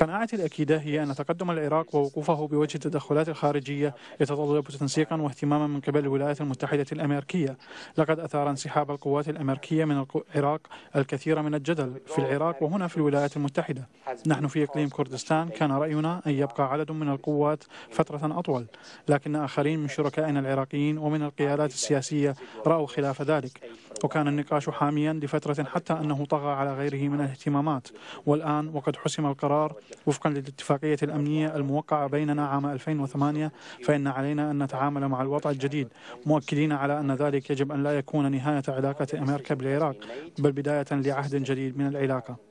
قناعتي الأكيدة هي أن تقدم العراق ووقوفه بوجه التدخلات الخارجية يتطلب تنسيقا واهتماما من قبل الولايات المتحدة الأمريكية لقد أثار انسحاب القوات الأمريكية من العراق الكثير من الجدل في العراق وهنا في الولايات المتحدة نحن في إقليم كردستان كان رأينا أن يبقى عدد من القوات فترة أطول لكن آخرين من شركائنا العراقيين ومن القيادات السياسية رأوا خلاف ذلك وكان النقاش حاميا لفترة حتى أنه طغى على غيره من الاهتمامات والآن وقد حسم القرار وفقا للاتفاقية الأمنية الموقعة بيننا عام 2008 فإن علينا أن نتعامل مع الوضع الجديد مؤكدين على أن ذلك يجب أن لا يكون نهاية علاقة أمريكا بالعراق بل بداية لعهد جديد من العلاقة